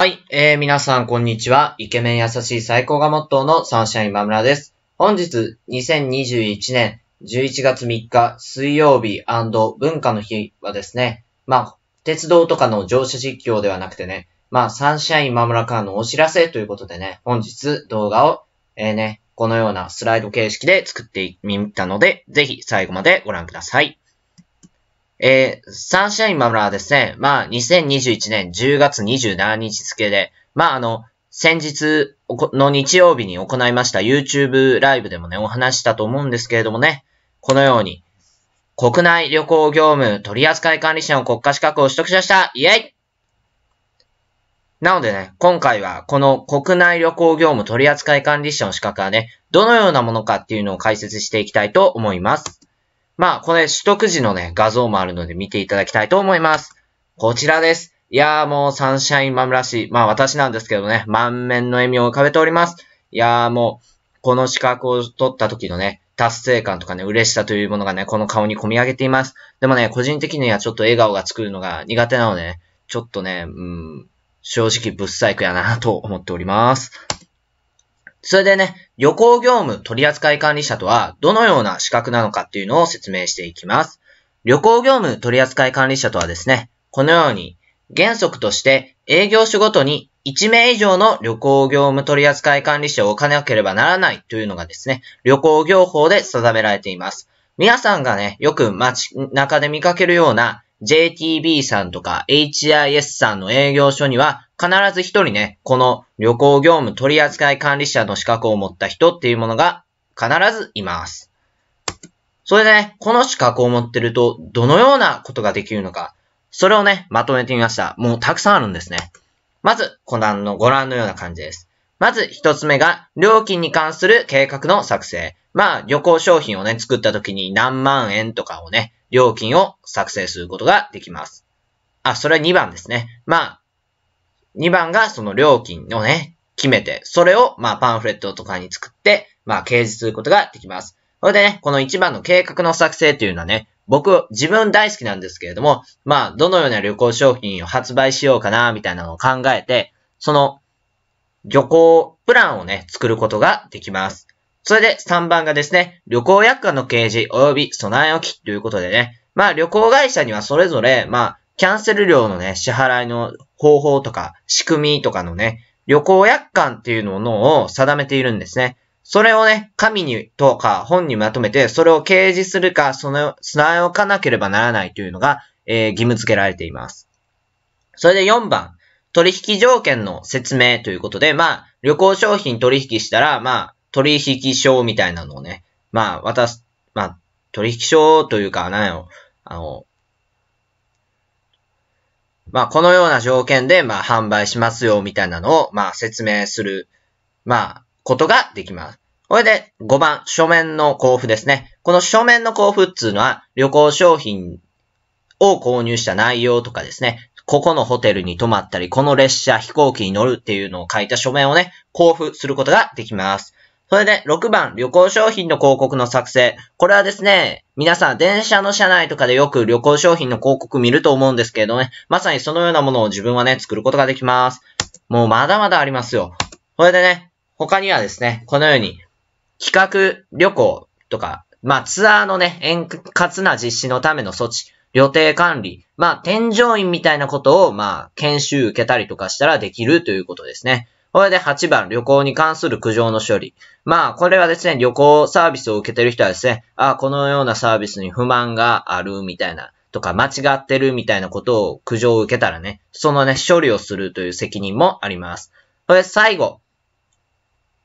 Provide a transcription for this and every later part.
はい、えー、皆さんこんにちは。イケメン優しい最高がモットーのサンシャインマムラです。本日、2021年11月3日水曜日文化の日はですね、まあ、鉄道とかの乗車実況ではなくてね、まあ、サンシャインマムラからのお知らせということでね、本日動画を、えー、ね、このようなスライド形式で作ってみたので、ぜひ最後までご覧ください。えー、サンシャインマムラはですね、まあ、2021年10月27日付で、まあ、あの、先日の日曜日に行いました YouTube ライブでもね、お話したと思うんですけれどもね、このように、国内旅行業務取扱管理者の国家資格を取得しましたイェイなのでね、今回はこの国内旅行業務取扱管理者の資格はね、どのようなものかっていうのを解説していきたいと思います。まあ、これ取得時のね、画像もあるので見ていただきたいと思います。こちらです。いやーもうサンシャインマムらしい。まあ私なんですけどね、満面の笑みを浮かべております。いやーもう、この資格を取った時のね、達成感とかね、嬉しさというものがね、この顔に込み上げています。でもね、個人的にはちょっと笑顔が作るのが苦手なのでね、ちょっとね、うん、正直ぶっイクやなと思っております。それでね、旅行業務取扱管理者とはどのような資格なのかっていうのを説明していきます。旅行業務取扱管理者とはですね、このように原則として営業種ごとに1名以上の旅行業務取扱管理者を置かなければならないというのがですね、旅行業法で定められています。皆さんがね、よく街中で見かけるような JTB さんとか HIS さんの営業所には必ず一人ね、この旅行業務取扱管理者の資格を持った人っていうものが必ずいます。それでね、この資格を持ってるとどのようなことができるのか、それをね、まとめてみました。もうたくさんあるんですね。まず、覧のご覧のような感じです。まず一つ目が、料金に関する計画の作成。まあ、旅行商品をね、作った時に何万円とかをね、料金を作成することができます。あ、それは2番ですね。まあ、2番がその料金をね、決めて、それを、まあ、パンフレットとかに作って、まあ、掲示することができます。それでね、この1番の計画の作成というのはね、僕、自分大好きなんですけれども、まあ、どのような旅行商品を発売しようかな、みたいなのを考えて、その、旅行プランをね、作ることができます。それで3番がですね、旅行薬価の掲示及び備え置きということでね、まあ旅行会社にはそれぞれ、まあキャンセル料のね、支払いの方法とか仕組みとかのね、旅行約款っていうのを定めているんですね。それをね、紙にとか本にまとめて、それを掲示するか、その、備え置かなければならないというのが、えー、義務付けられています。それで4番、取引条件の説明ということで、まあ、旅行商品取引したら、まあ、取引証みたいなのをね、まあ、渡す、まあ、取引証というか、なんよ、あの、まあ、このような条件で、まあ、販売しますよ、みたいなのを、まあ、説明する、まあ、ことができます。これで、5番、書面の交付ですね。この書面の交付っていうのは、旅行商品を購入した内容とかですね、ここのホテルに泊まったり、この列車、飛行機に乗るっていうのを書いた書面をね、交付することができます。それで、6番、旅行商品の広告の作成。これはですね、皆さん、電車の車内とかでよく旅行商品の広告見ると思うんですけれどね、まさにそのようなものを自分はね、作ることができます。もうまだまだありますよ。それでね、他にはですね、このように、企画旅行とか、まあツアーのね、円滑な実施のための措置、予定管理、まあ添乗員みたいなことを、まあ研修受けたりとかしたらできるということですね。これで8番、旅行に関する苦情の処理。まあ、これはですね、旅行サービスを受けてる人はですね、あこのようなサービスに不満があるみたいな、とか間違ってるみたいなことを苦情を受けたらね、そのね、処理をするという責任もあります。それ最後。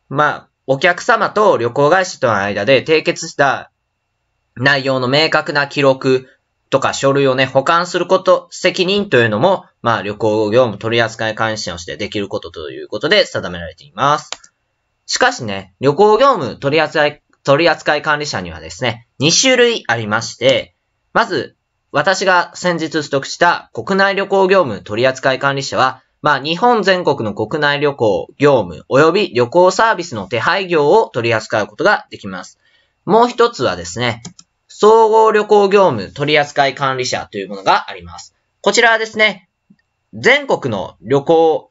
まあ、お客様と旅行会社との間で締結した内容の明確な記録とか書類をね、保管すること、責任というのも、まあ、旅行業務取扱監視者をしてできることということで定められています。しかしね、旅行業務取扱取扱管理者にはですね、2種類ありまして、まず、私が先日取得した国内旅行業務取扱管理者は、まあ、日本全国の国内旅行業務及び旅行サービスの手配業を取り扱うことができます。もう一つはですね、総合旅行業務取扱管理者というものがあります。こちらはですね、全国の旅行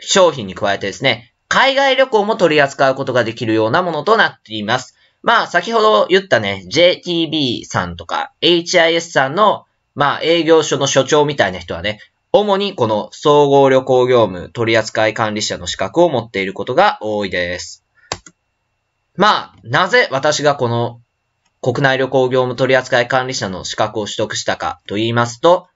商品に加えてですね、海外旅行も取り扱うことができるようなものとなっています。まあ、先ほど言ったね、JTB さんとか HIS さんの、まあ、営業所の所長みたいな人はね、主にこの総合旅行業務取扱管理者の資格を持っていることが多いです。まあ、なぜ私がこの国内旅行業務取扱管理者の資格を取得したかと言いますと、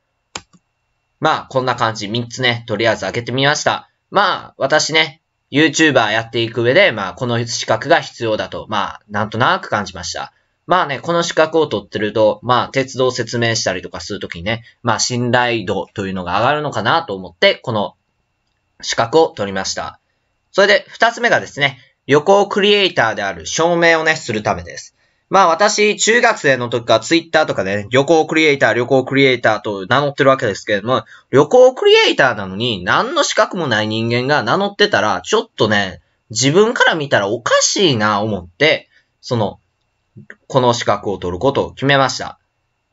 まあ、こんな感じ、3つね、とりあえず開けてみました。まあ、私ね、YouTuber やっていく上で、まあ、この資格が必要だと、まあ、なんとなく感じました。まあね、この資格を取ってると、まあ、鉄道説明したりとかするときにね、まあ、信頼度というのが上がるのかなと思って、この資格を取りました。それで、2つ目がですね、旅行クリエイターである証明をね、するためです。まあ私、中学生の時からツイッターとかで、ね、旅行クリエイター、旅行クリエイターと名乗ってるわけですけれども、旅行クリエイターなのに何の資格もない人間が名乗ってたら、ちょっとね、自分から見たらおかしいな思って、その、この資格を取ることを決めました。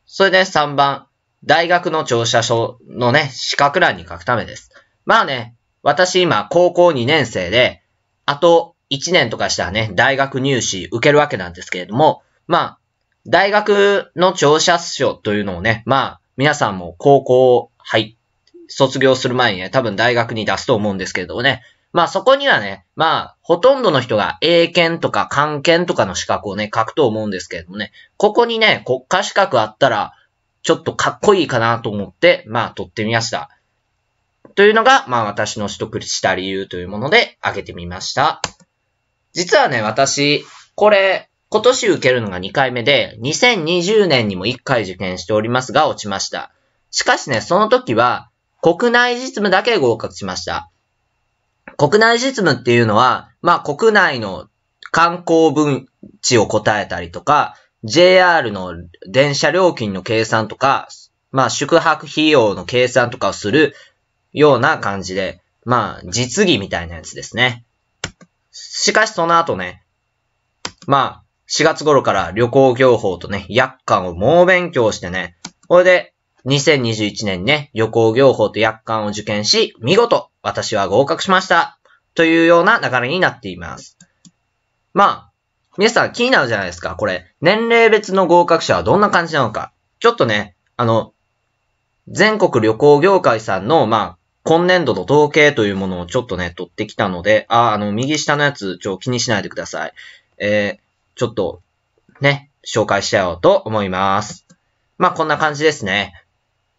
それで3番、大学の調査書のね、資格欄に書くためです。まあね、私今高校2年生で、あと1年とかしたらね、大学入試受けるわけなんですけれども、まあ、大学の聴者書というのをね、まあ、皆さんも高校、はい、卒業する前にね、多分大学に出すと思うんですけれどもね、まあそこにはね、まあ、ほとんどの人が英検とか漢検とかの資格をね、書くと思うんですけれどもね、ここにね、国家資格あったら、ちょっとかっこいいかなと思って、まあ、取ってみました。というのが、まあ、私の取得した理由というもので、挙げてみました。実はね、私、これ、今年受けるのが2回目で、2020年にも1回受験しておりますが落ちました。しかしね、その時は、国内実務だけ合格しました。国内実務っていうのは、まあ国内の観光分地を答えたりとか、JR の電車料金の計算とか、まあ宿泊費用の計算とかをするような感じで、まあ実技みたいなやつですね。しかしその後ね、まあ、4月頃から旅行業法とね、薬款を猛勉強してね、これで、2021年にね、旅行業法と薬款を受験し、見事、私は合格しました。というような流れになっています。まあ、皆さん気になるじゃないですか。これ、年齢別の合格者はどんな感じなのか。ちょっとね、あの、全国旅行業界さんの、まあ、今年度の統計というものをちょっとね、取ってきたので、あ、あの、右下のやつ、ちょ、気にしないでください。えー、ちょっと、ね、紹介しちゃおうと思います。まあ、こんな感じですね。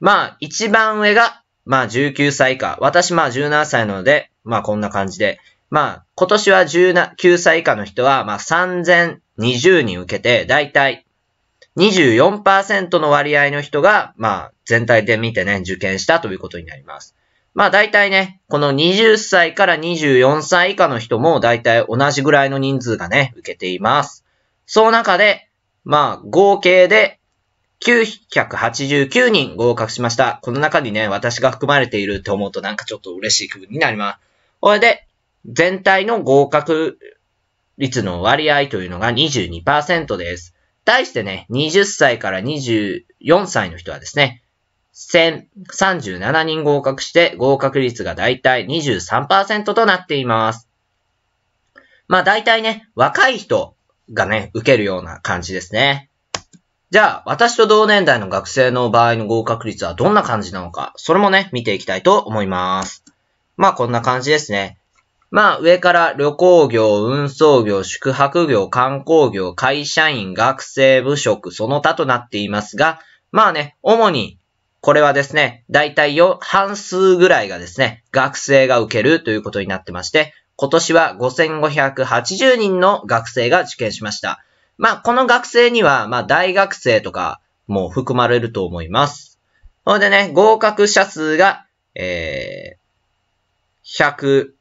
まあ、一番上が、まあ、19歳以下。私、まあ、17歳なので、まあ、こんな感じで。まあ、今年は19歳以下の人は、まあ、3020に受けて、だいたい24%の割合の人が、まあ、全体で見てね、受験したということになります。まあ大体ね、この20歳から24歳以下の人も大体同じぐらいの人数がね、受けています。その中で、まあ合計で989人合格しました。この中にね、私が含まれていると思うとなんかちょっと嬉しい気分になります。これで、全体の合格率の割合というのが22%です。対してね、20歳から24歳の人はですね、1037人合格して合格率がだいたい23%となっています。まあ大体ね、若い人がね、受けるような感じですね。じゃあ、私と同年代の学生の場合の合格率はどんな感じなのか、それもね、見ていきたいと思います。まあこんな感じですね。まあ上から旅行業、運送業、宿泊業、観光業、会社員、学生、部職、その他となっていますが、まあね、主にこれはですね、大体よ、半数ぐらいがですね、学生が受けるということになってまして、今年は5580人の学生が受験しました。まあ、この学生には、まあ、大学生とかも含まれると思います。ほんでね、合格者数が、えー、100、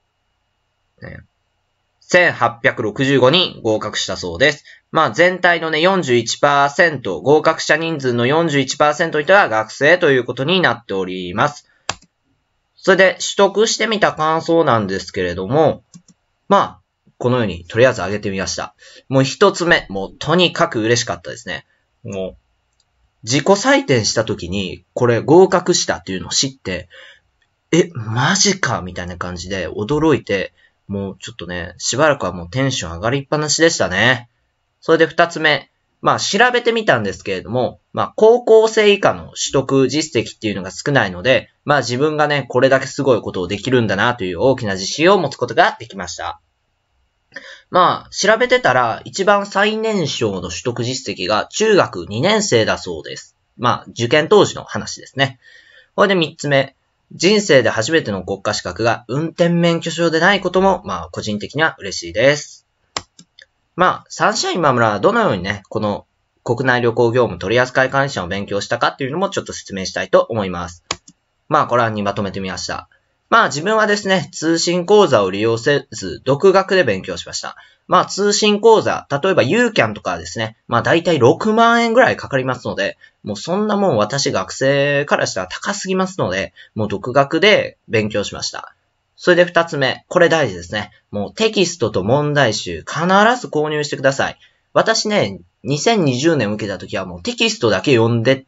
1865人合格したそうです。まあ全体のね41%、合格者人数の41%の人は学生ということになっております。それで取得してみた感想なんですけれども、まあ、このようにとりあえず上げてみました。もう一つ目、もうとにかく嬉しかったですね。もう、自己採点した時にこれ合格したっていうのを知って、え、マジかみたいな感じで驚いて、もうちょっとね、しばらくはもうテンション上がりっぱなしでしたね。それで二つ目。まあ調べてみたんですけれども、まあ高校生以下の取得実績っていうのが少ないので、まあ自分がね、これだけすごいことをできるんだなという大きな自信を持つことができました。まあ調べてたら一番最年少の取得実績が中学2年生だそうです。まあ受験当時の話ですね。これで三つ目。人生で初めての国家資格が運転免許証でないことも、まあ、個人的には嬉しいです。まあ、サンシャイン今村はどのようにね、この国内旅行業務取扱管理者を勉強したかっていうのもちょっと説明したいと思います。まあ、ご覧にまとめてみました。まあ自分はですね、通信講座を利用せず、独学で勉強しました。まあ通信講座、例えば UCAN とかですね、まあ大体6万円ぐらいかかりますので、もうそんなもん私学生からしたら高すぎますので、もう独学で勉強しました。それで二つ目、これ大事ですね。もうテキストと問題集必ず購入してください。私ね、2020年受けた時はもうテキストだけ読んで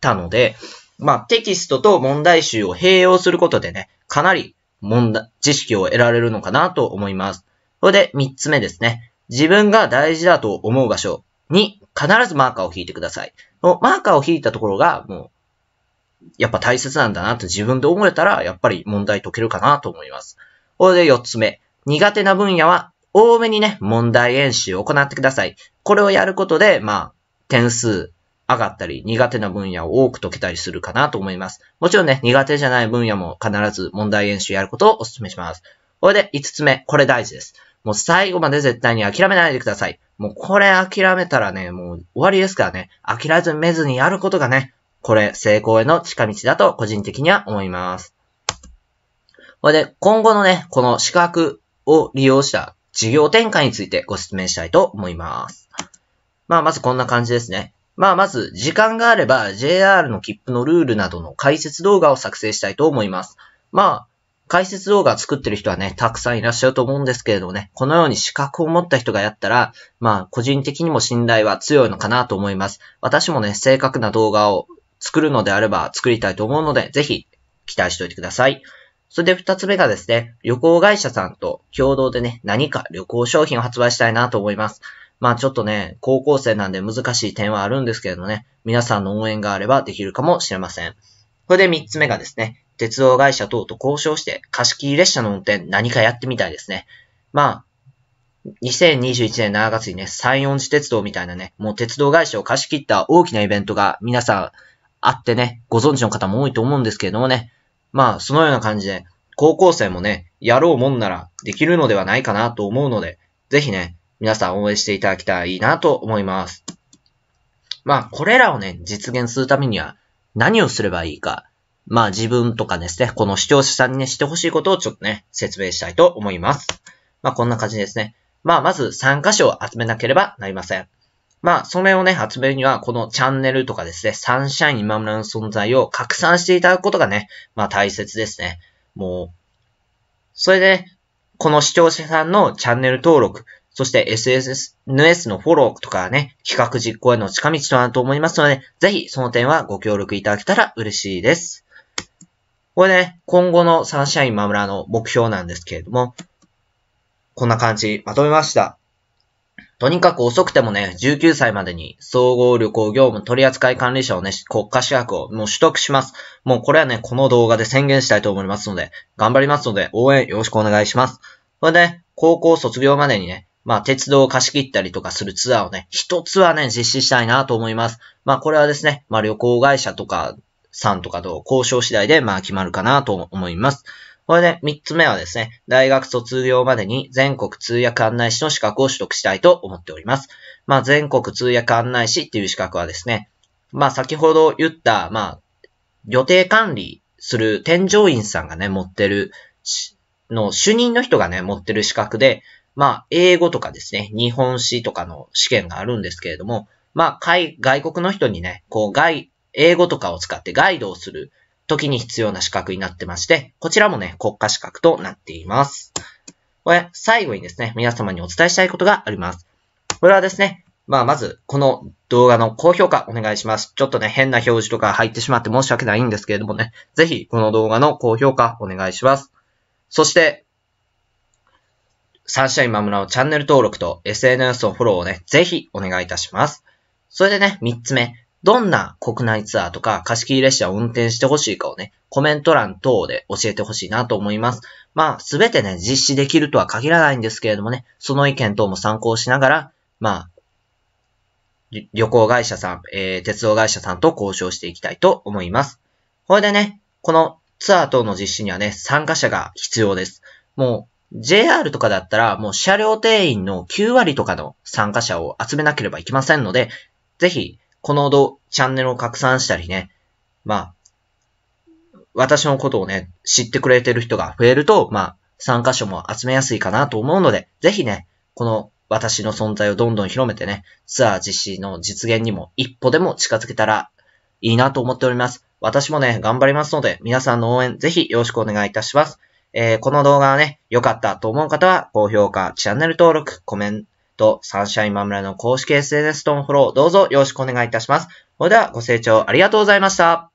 たので、まあテキストと問題集を併用することでね、かなり問題、知識を得られるのかなと思います。それで三つ目ですね。自分が大事だと思う場所に必ずマーカーを引いてください。マーカーを引いたところが、もう、やっぱ大切なんだなって自分で思えたら、やっぱり問題解けるかなと思います。これで四つ目。苦手な分野は、多めにね、問題演習を行ってください。これをやることで、まあ、点数上がったり、苦手な分野を多く解けたりするかなと思います。もちろんね、苦手じゃない分野も必ず問題演習やることをお勧めします。これで5つ目、これ大事です。もう最後まで絶対に諦めないでください。もうこれ諦めたらね、もう終わりですからね。諦めずにやることがね、これ成功への近道だと個人的には思います。これで、今後のね、この資格を利用した事業展開についてご説明したいと思います。まあ、まずこんな感じですね。まあ、まず、時間があれば JR の切符のルールなどの解説動画を作成したいと思います。まあ、解説動画作ってる人はね、たくさんいらっしゃると思うんですけれどもね、このように資格を持った人がやったら、まあ、個人的にも信頼は強いのかなと思います。私もね、正確な動画を作るのであれば作りたいと思うので、ぜひ期待しておいてください。それで二つ目がですね、旅行会社さんと共同でね、何か旅行商品を発売したいなと思います。まあちょっとね、高校生なんで難しい点はあるんですけれどもね、皆さんの応援があればできるかもしれません。これで三つ目がですね、鉄道会社等と交渉して貸し切り列車の運転何かやってみたいですね。まあ、2021年7月にね、山陽寺鉄道みたいなね、もう鉄道会社を貸し切った大きなイベントが皆さんあってね、ご存知の方も多いと思うんですけれどもね、まあ、そのような感じで、高校生もね、やろうもんならできるのではないかなと思うので、ぜひね、皆さん応援していただきたいなと思います。まあ、これらをね、実現するためには何をすればいいか。まあ自分とかですね、この視聴者さんにね、してほしいことをちょっとね、説明したいと思います。まあこんな感じですね。まあまず3箇所を集めなければなりません。まあ、それをね、集めるには、このチャンネルとかですね、サンシャイン今村の存在を拡散していただくことがね、まあ大切ですね。もう、それで、この視聴者さんのチャンネル登録、そして SNS のフォローとかね、企画実行への近道となると思いますので、ぜひその点はご協力いただけたら嬉しいです。これね、今後のサンシャイン今村の目標なんですけれども、こんな感じ、まとめました。とにかく遅くてもね、19歳までに総合旅行業務取扱管理者をね、国家資格をもう取得します。もうこれはね、この動画で宣言したいと思いますので、頑張りますので、応援よろしくお願いします。これね、高校卒業までにね、まあ、鉄道を貸し切ったりとかするツアーをね、一つはね、実施したいなと思います。まあ、これはですね、まあ、旅行会社とかさんとかと交渉次第で、まあ決まるかなと思います。これで3つ目はですね、大学卒業までに全国通訳案内士の資格を取得したいと思っております。まあ全国通訳案内士っていう資格はですね、まあ先ほど言った、まあ、予定管理する添乗員さんがね、持ってる、の、主任の人がね、持ってる資格で、まあ、英語とかですね、日本史とかの試験があるんですけれども、まあ、外国の人にね、こう、外、英語とかを使ってガイドをする時に必要な資格になってまして、こちらもね、国家資格となっています。これ、最後にですね、皆様にお伝えしたいことがあります。これはですね、まあ、まず、この動画の高評価お願いします。ちょっとね、変な表示とか入ってしまって申し訳ないんですけれどもね、ぜひ、この動画の高評価お願いします。そして、サンシャインマムラのチャンネル登録と SNS のフォローをね、ぜひお願いいたします。それでね、3つ目。どんな国内ツアーとか貸し切り列車を運転してほしいかをね、コメント欄等で教えてほしいなと思います。まあ、すべてね、実施できるとは限らないんですけれどもね、その意見等も参考しながら、まあ、旅行会社さん、えー、鉄道会社さんと交渉していきたいと思います。これでね、このツアー等の実施にはね、参加者が必要です。もう、JR とかだったら、もう車両定員の9割とかの参加者を集めなければいけませんので、ぜひ、この動チャンネルを拡散したりね、まあ、私のことをね、知ってくれてる人が増えると、まあ、参加者も集めやすいかなと思うので、ぜひね、この私の存在をどんどん広めてね、ツアー実施の実現にも一歩でも近づけたらいいなと思っております。私もね、頑張りますので、皆さんの応援ぜひよろしくお願いいたします。えー、この動画がね、良かったと思う方は、高評価、チャンネル登録、コメント、ト、サンシャインマムラの公式 SNS とのフォロー、どうぞよろしくお願いいたします。それではご清聴ありがとうございました。